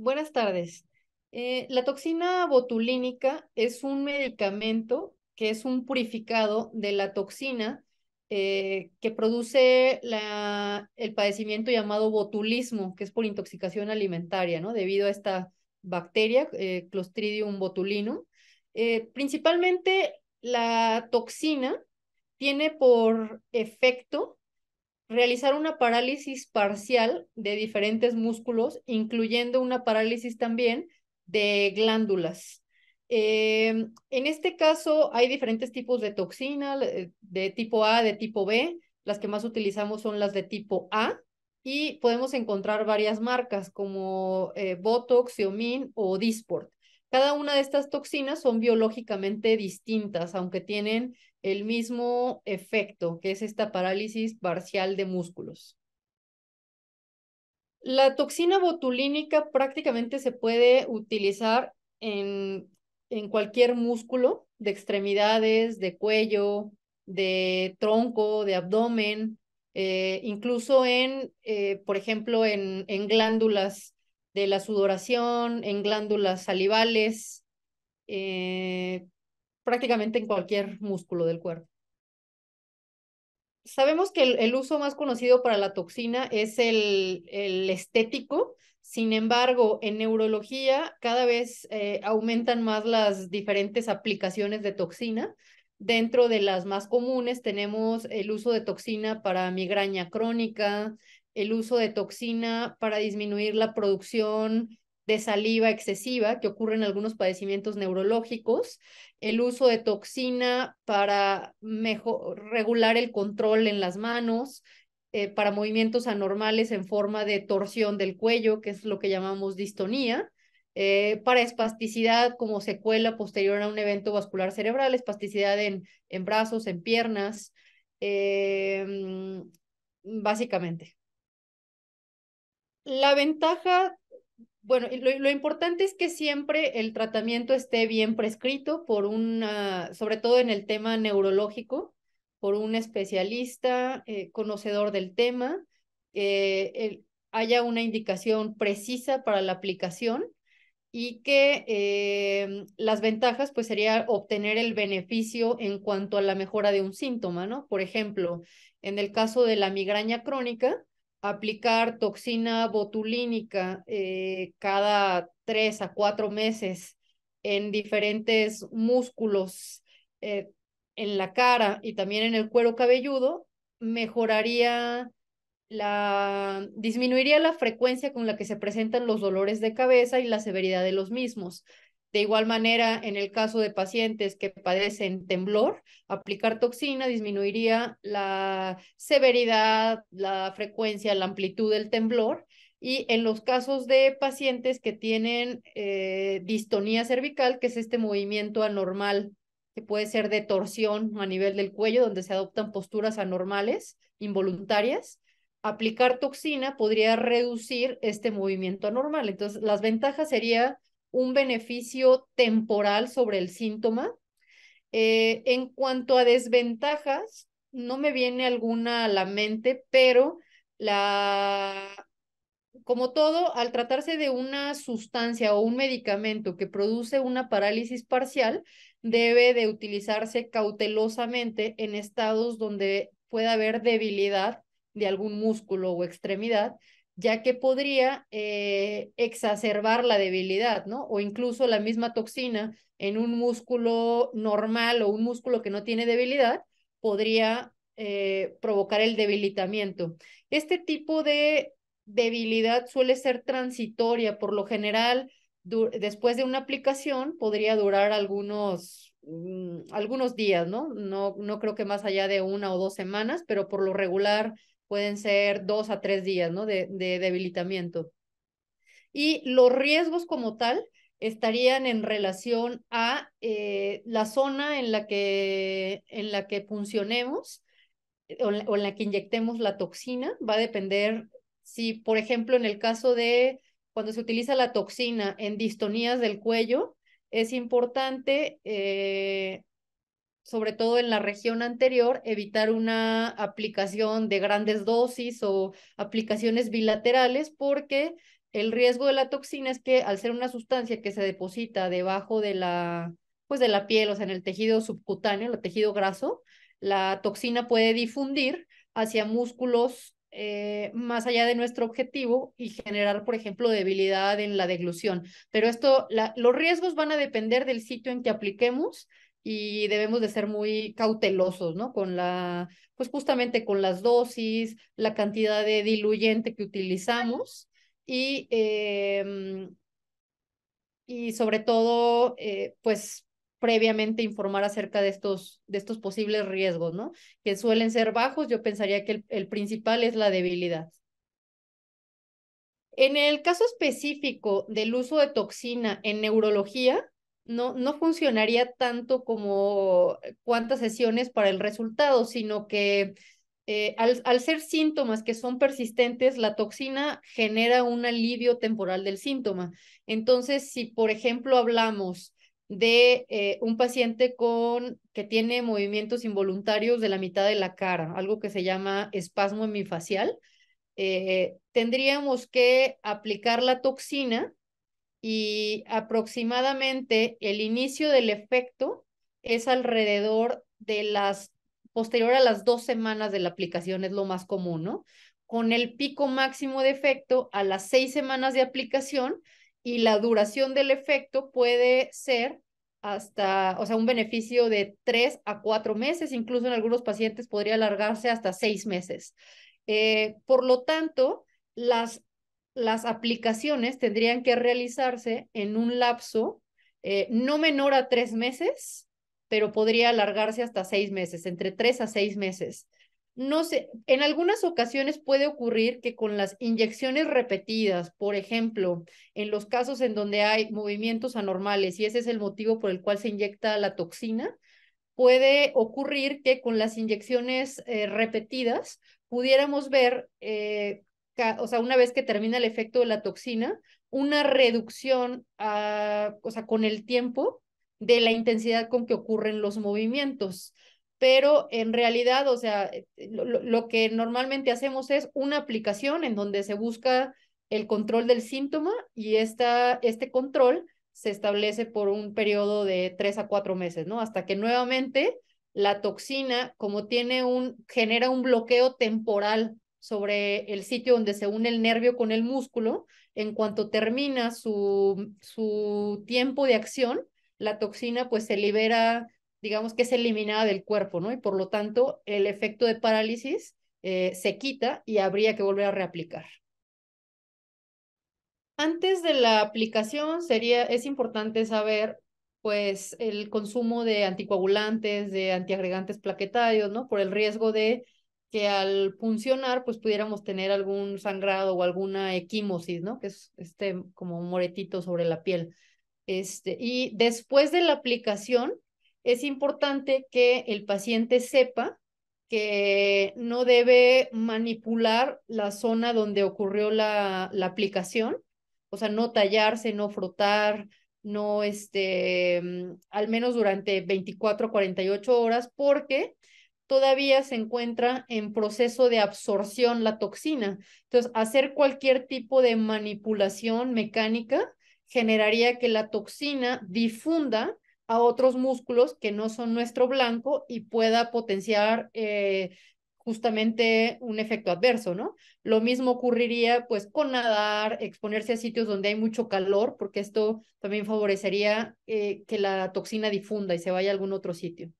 buenas tardes. Eh, la toxina botulínica es un medicamento que es un purificado de la toxina eh, que produce la, el padecimiento llamado botulismo, que es por intoxicación alimentaria, ¿no? Debido a esta bacteria, eh, Clostridium botulinum. principalmente la toxina tiene por efecto realizar una parálisis parcial de diferentes músculos, incluyendo una parálisis también de glándulas. Eh, en este caso hay diferentes tipos de toxina, eh, de tipo A, de tipo B. Las que más utilizamos son las de tipo A y podemos encontrar varias marcas como eh, Botox, Xeomin o Disport. Cada una de estas toxinas son biológicamente distintas, aunque tienen el mismo efecto, que es esta parálisis parcial de músculos. La toxina botulínica prácticamente se puede utilizar en, cualquier músculo, de extremidades, de cuello, de tronco, de abdomen, eh, incluso en, eh, por ejemplo, en, en glándulas de la sudoración, en glándulas salivales, eh, prácticamente en cualquier músculo del cuerpo. Sabemos que el, uso más conocido para la toxina es el, el estético, sin embargo, en neurología cada vez eh, aumentan más las diferentes aplicaciones de toxina. Dentro de las más comunes tenemos el uso de toxina para migraña crónica, el uso de toxina para disminuir la producción de saliva excesiva que ocurre en algunos padecimientos neurológicos, el uso de toxina para mejor, regular el control en las manos, eh, para movimientos anormales en forma de torsión del cuello, que es lo que llamamos distonía, eh, para espasticidad como secuela posterior a un evento vascular cerebral, espasticidad en, en brazos, en piernas, eh, mm, básicamente la ventaja, bueno, lo, importante es que siempre el tratamiento esté bien prescrito por una, sobre todo en el tema neurológico, por un especialista eh, conocedor del tema, haya una indicación precisa para la aplicación y que eh, las ventajas pues sería obtener el beneficio en cuanto a la mejora de un síntoma, ¿no? Por ejemplo, en el caso de la migraña crónica, aplicar toxina botulínica eh, cada tres a cuatro meses en diferentes músculos eh, en la cara y también en el cuero cabelludo, mejoraría la, disminuiría la frecuencia con la que se presentan los dolores de cabeza y la severidad de los mismos. De igual manera, en el caso de pacientes que padecen temblor, aplicar toxina disminuiría la severidad, la frecuencia, la amplitud del temblor. Y en los casos de pacientes que tienen eh, distonía cervical, que es este movimiento anormal, que puede ser de torsión a nivel del cuello, donde se adoptan posturas anormales, involuntarias, aplicar toxina podría reducir este movimiento anormal. Entonces, las ventajas sería un beneficio temporal sobre el síntoma. Eh, en cuanto a desventajas, no me viene alguna a la mente, pero la, como todo, al tratarse de una sustancia o un medicamento que produce una parálisis parcial, debe de utilizarse cautelosamente en estados donde pueda haber debilidad de algún músculo o extremidad ya que podría eh, exacerbar la debilidad, ¿no? O incluso la misma toxina en un músculo normal o un músculo que no tiene debilidad podría eh, provocar el debilitamiento. Este tipo de debilidad suele ser transitoria, por lo general, después de una aplicación podría durar algunos, mm, algunos días, ¿no? ¿no? No creo que más allá de una o dos semanas, pero por lo regular pueden ser dos a tres días ¿no? de, debilitamiento. Y los riesgos como tal estarían en relación a eh, la zona en la que, en la que funcionemos eh, o en, la que inyectemos la toxina. Va a depender si, por ejemplo, en el caso de cuando se utiliza la toxina en distonías del cuello, es importante eh, sobre todo en la región anterior, evitar una aplicación de grandes dosis o aplicaciones bilaterales porque el riesgo de la toxina es que al ser una sustancia que se deposita debajo de la, pues de la piel, o sea, en el tejido subcutáneo, el tejido graso, la toxina puede difundir hacia músculos eh, más allá de nuestro objetivo y generar, por ejemplo, debilidad en la deglución. Pero esto, los riesgos van a depender del sitio en que apliquemos y debemos de ser muy cautelosos, ¿no? Con la, pues justamente con las dosis, la cantidad de diluyente que utilizamos y, em, y sobre todo, eh, pues previamente informar acerca de estos, de estos posibles riesgos, ¿no? Que suelen ser bajos, yo pensaría que el principal es la debilidad. En el caso específico del uso de toxina en neurología, no, funcionaría tanto como eh, cuántas sesiones para el resultado, sino que eh, al, ser síntomas que son persistentes, la toxina genera un alivio temporal del síntoma. Entonces, si por ejemplo hablamos de eh, un paciente con, que tiene movimientos involuntarios de la mitad de la cara, algo que se llama espasmo hemifacial, tendríamos que aplicar la toxina y aproximadamente el inicio del efecto es alrededor de las, posterior a las dos semanas de la aplicación, es lo más común, ¿no? Con el pico máximo de efecto a las seis semanas de aplicación y la duración del efecto puede ser hasta, o sea, un beneficio de tres a cuatro meses, incluso en algunos pacientes podría alargarse hasta seis meses. Eh, por lo tanto, las las aplicaciones tendrían que realizarse en un lapso eh, no menor a tres meses, pero podría alargarse hasta seis meses, entre tres a seis meses. No sé, en algunas ocasiones puede ocurrir que con las inyecciones repetidas, por ejemplo, en los casos en donde hay movimientos anormales, y ese es el motivo por el cual se inyecta la toxina, puede ocurrir que con las inyecciones eh, repetidas pudiéramos ver eh, o sea, una vez que termina el efecto de la toxina, una reducción, a, ah, o sea, con el tiempo de la intensidad con que ocurren los movimientos. Pero en realidad, o sea, eh, lo, que normalmente hacemos es una aplicación en donde se busca el control del síntoma y esta, este control se establece por un periodo de tres a cuatro meses, ¿no? Hasta que nuevamente la toxina, como tiene un, genera un bloqueo temporal sobre el sitio donde se une el nervio con el músculo, en cuanto termina su, tiempo de acción, la toxina pues se libera, digamos que es eliminada del cuerpo, ¿no? Y por lo tanto, el efecto de parálisis eh, se quita y habría que volver a reaplicar. Antes de la aplicación sería, es importante saber pues el consumo de anticoagulantes, de antiagregantes plaquetarios, ¿no? Por el riesgo de que al funcionar pues pudiéramos tener algún sangrado o alguna equimosis, ¿no? Que es este como un moretito sobre la piel. Este, y después de la aplicación es importante que el paciente sepa que no debe manipular la zona donde ocurrió la, la aplicación, o sea, no tallarse, no frotar, no, este, mm, al menos durante 24 48 horas, porque todavía se encuentra en proceso de absorción la toxina. Entonces, hacer cualquier tipo de manipulación mecánica generaría que la toxina difunda a otros músculos que no son nuestro blanco y pueda potenciar eh, justamente un efecto adverso, ¿no? Lo mismo ocurriría pues con nadar, exponerse a sitios donde hay mucho calor, porque esto también favorecería eh, que la toxina difunda y se vaya a algún otro sitio.